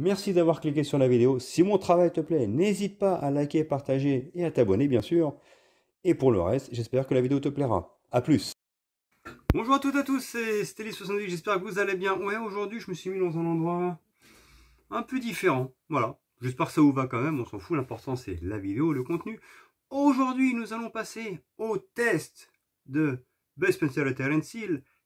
Merci d'avoir cliqué sur la vidéo. Si mon travail te plaît, n'hésite pas à liker, partager et à t'abonner bien sûr. Et pour le reste, j'espère que la vidéo te plaira. A plus Bonjour à toutes et à tous, c'est Stélie70, j'espère que vous allez bien. Ouais, aujourd'hui je me suis mis dans un endroit un peu différent. Voilà, j'espère que ça vous va quand même, on s'en fout, l'important c'est la vidéo, le contenu. Aujourd'hui, nous allons passer au test de Best Pencil et Terence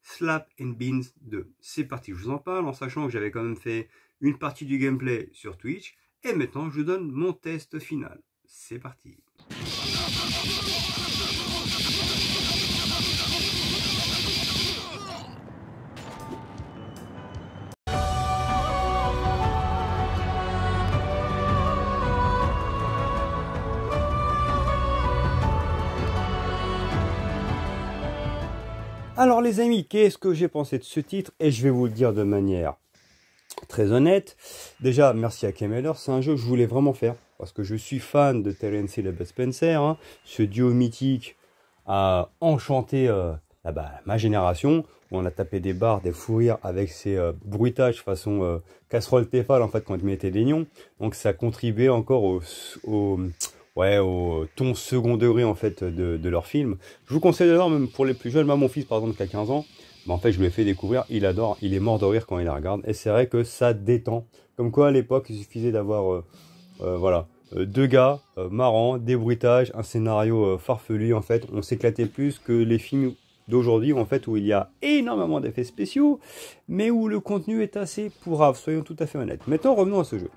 Slap and Beans 2. C'est parti, je vous en parle en sachant que j'avais quand même fait une partie du gameplay sur Twitch. Et maintenant, je vous donne mon test final. C'est parti. Alors les amis, qu'est-ce que j'ai pensé de ce titre Et je vais vous le dire de manière très honnête. Déjà, merci à Kemeller, c'est un jeu que je voulais vraiment faire. Parce que je suis fan de Terence Hill Spencer. Hein. Ce duo mythique a enchanté euh, ah bah, ma génération. Où on a tapé des barres, des fous avec ses euh, bruitages façon euh, casserole Tefal en fait quand il mettait des nions. Donc ça contribuait encore au ouais, au ton second degré en fait de, leur film. Je vous conseille d'ailleurs, même pour les plus jeunes, moi mon fils par exemple qui a 15 ans, bah, en fait je lui ai fait découvrir, il adore, il est mort de rire quand il la regarde, et c'est vrai que ça détend. Comme quoi à l'époque il suffisait d'avoir, euh, euh, voilà, euh, deux gars, marrants, des bruitages, un scénario farfelu en fait, on s'éclatait plus que les films d'aujourd'hui en fait où il y a énormément d'effets spéciaux mais où le contenu est assez pourrave soyons tout à fait honnêtes maintenant revenons à ce jeu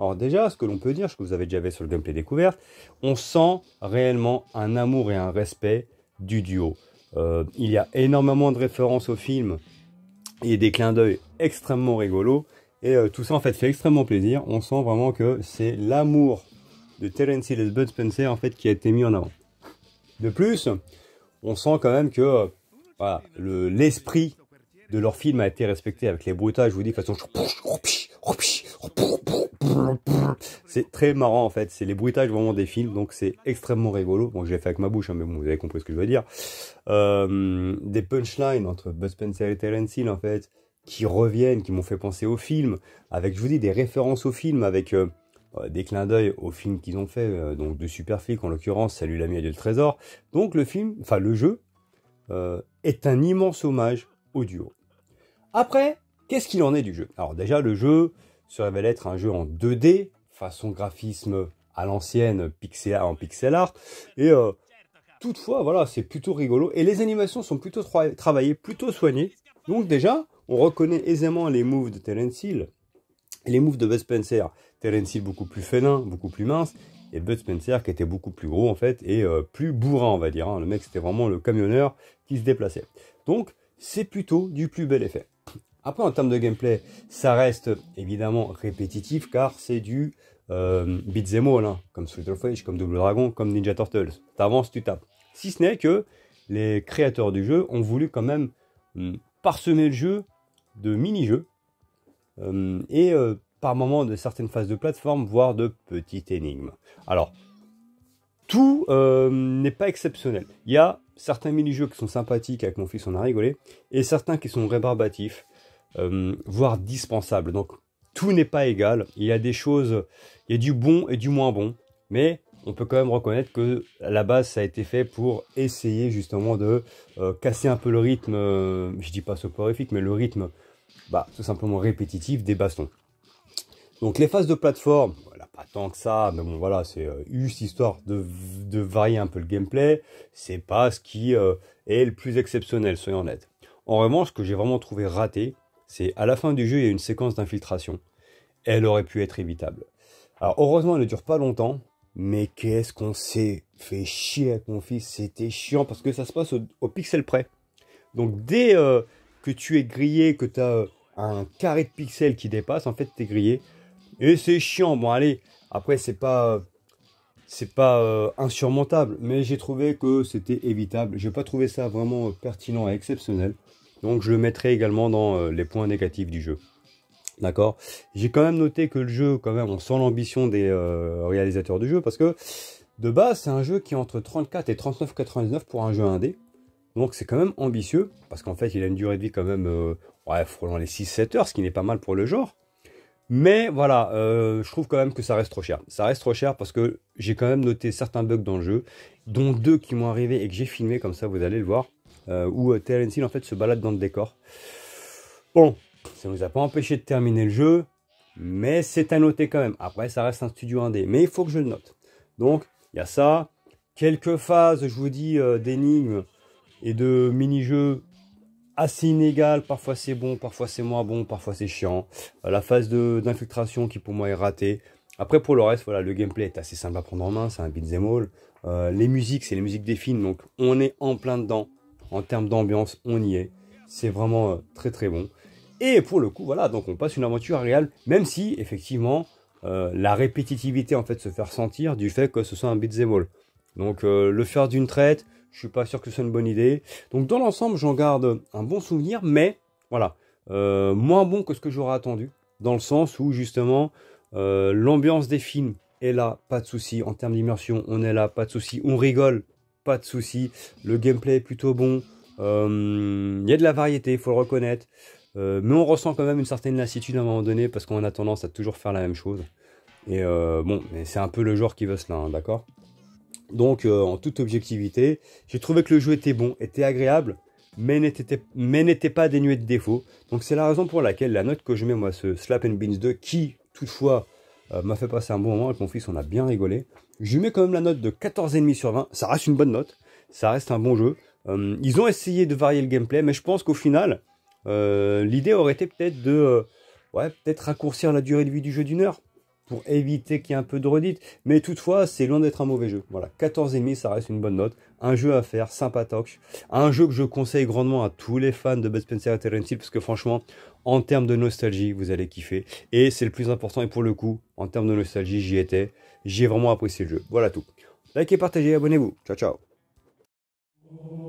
alors déjà, ce que l'on peut dire, ce que vous avez déjà vu sur le gameplay découverte, on sent réellement un amour et un respect du duo. il y a énormément de références au film et des clins d'œil extrêmement rigolos. Et tout ça en fait fait extrêmement plaisir. On sent vraiment que c'est l'amour de Terence Hill et Bud Spencer en fait qui a été mis en avant. De plus, on sent quand même que l'esprit de leur film a été respecté avec les bruitages. Je vous dis de toute façon c'est très marrant en fait, c'est les bruitages vraiment des films, donc c'est extrêmement rigolo. Bon, je fait avec ma bouche, hein, mais vous avez compris ce que je veux dire. Euh, des punchlines entre Buzz Spencer et Terence Hill en fait, qui reviennent, qui m'ont fait penser au film, avec, je vous dis, des références au film, avec euh, euh, des clins d'œil au film qu'ils ont fait, donc de Superflic en l'occurrence, Salut l'ami et le trésor. Donc le film, enfin le jeu, est un immense hommage au duo. Après, qu'est-ce qu'il en est du jeu Alors déjà, le jeu, se révèle être un jeu en 2D, façon graphisme à l'ancienne, pixel en pixel art. Et euh, toutefois, voilà, c'est plutôt rigolo. Et les animations sont plutôt travaillées, plutôt soignées. Donc déjà, on reconnaît aisément les moves de Terence Hill, les moves de Bud Spencer. Terence Hill beaucoup plus félin, beaucoup plus mince, et Bud Spencer qui était beaucoup plus gros en fait, et euh, plus bourrin on va dire. Hein. Le mec c'était vraiment le camionneur qui se déplaçait. Donc c'est plutôt du plus bel effet. Après, en termes de gameplay, ça reste évidemment répétitif car c'est du euh, beat'em all, hein. comme Street of comme Double Dragon, comme Ninja Turtles. T'avances, tu tapes. Si ce n'est que les créateurs du jeu ont voulu quand même hmm, parsemer le jeu de mini-jeux euh, et euh, par moments de certaines phases de plateforme, voire de petites énigmes. Alors, tout euh, n'est pas exceptionnel. Il y a certains mini-jeux qui sont sympathiques, avec mon fils on a rigolé, et certains qui sont rébarbatifs, euh, voire dispensable. Donc tout n'est pas égal. Il y a des choses, il y a du bon et du moins bon, mais on peut quand même reconnaître que la base ça a été fait pour essayer justement de euh, casser un peu le rythme, euh, je dis pas soporifique, mais le rythme bah, tout simplement répétitif des bastons. Donc les phases de plateforme, voilà, pas tant que ça, mais bon voilà, c'est juste histoire de, de, varier un peu le gameplay, c'est pas ce qui est le plus exceptionnel, soyons honnêtes. En revanche, ce que j'ai vraiment trouvé raté, c'est à la fin du jeu, il y a une séquence d'infiltration. Elle aurait pu être évitable. Alors heureusement, elle ne dure pas longtemps, mais qu'est-ce qu'on s'est fait chier avec mon fils, c'était chiant parce que ça se passe au, pixel près. Donc dès euh, que tu es grillé, que tu as euh, un carré de pixels qui dépasse, en fait tu es grillé. Et c'est chiant, bon allez, après c'est pas... pas euh, insurmontable, mais j'ai trouvé que c'était évitable. Je n'ai pas trouvé ça vraiment pertinent et exceptionnel. Donc je le mettrai également dans euh, les points négatifs du jeu. D'accord J'ai quand même noté que le jeu, quand même, on sent l'ambition des euh, réalisateurs du jeu parce que de base, c'est un jeu qui est entre 34 et 39,99 pour un jeu indé. Donc c'est quand même ambitieux parce qu'en fait, il a une durée de vie quand même, euh, ouais, frôlant les 6-7 heures, ce qui n'est pas mal pour le genre. Mais voilà, je trouve quand même que ça reste trop cher. Ça reste trop cher parce que j'ai quand même noté certains bugs dans le jeu, dont deux qui m'ont arrivé et que j'ai filmé, comme ça vous allez le voir. Euh, où euh, Terence Hill en fait se balade dans le décor. Bon, ça ne nous a pas empêché de terminer le jeu, mais c'est à noter quand même. Après, ça reste un studio indé, mais il faut que je le note. Donc, il y a ça, quelques phases, je vous dis, euh, d'énigmes et de mini-jeux assez inégales. Parfois c'est bon, parfois c'est moins bon, parfois c'est chiant. La phase d'infiltration qui pour moi est ratée. Après pour le reste, voilà, le gameplay est assez simple à prendre en main, c'est un beat'em all. les musiques, c'est les musiques des films, donc on est en plein dedans. En termes d'ambiance, on y est. C'est vraiment euh, très très bon. Et pour le coup, voilà, donc on passe une aventure réelle, même si effectivement euh, la répétitivité en fait se faire sentir du fait que ce soit un beat'em all. Donc euh, le faire d'une traite, je suis pas sûr que ce soit une bonne idée. Donc dans l'ensemble, j'en garde un bon souvenir, mais voilà, moins bon que ce que j'aurais attendu, dans le sens où justement l'ambiance des films est là, pas de souci en termes d'immersion, on est là, pas de souci, on rigole, pas de souci. Le gameplay est plutôt bon. Euh, il y a de la variété, il faut le reconnaître. Euh, mais on ressent quand même une certaine lassitude à un moment donné parce qu'on a tendance à toujours faire la même chose. Et euh, bon, c'est un peu le genre qui veut cela, hein, d'accord donc, en toute objectivité, j'ai trouvé que le jeu était bon, était agréable, mais n'était pas dénué de défauts. Donc, c'est la raison pour laquelle la note que je mets, moi, ce Slap and Beans 2, qui, toutefois, euh, m'a fait passer un bon moment avec mon fils, on a bien rigolé. Je lui mets quand même la note de 14,5 sur 20, ça reste une bonne note, ça reste un bon jeu. Euh, ils ont essayé de varier le gameplay, mais je pense qu'au final, euh, l'idée aurait été peut-être de ouais, peut-être raccourcir la durée de vie du jeu d'une heure pour éviter qu'il y ait un peu de redite. Mais toutefois, c'est loin d'être un mauvais jeu. Voilà, 14,5, ça reste une bonne note. Un jeu à faire, sympatoche. Un jeu que je conseille grandement à tous les fans de Bud Spencer et Terence parce que franchement, en termes de nostalgie, vous allez kiffer. Et c'est le plus important, et pour le coup, en termes de nostalgie, j'y étais. J'ai vraiment apprécié le jeu. Voilà tout. Likez, partagez, abonnez-vous. Ciao, ciao.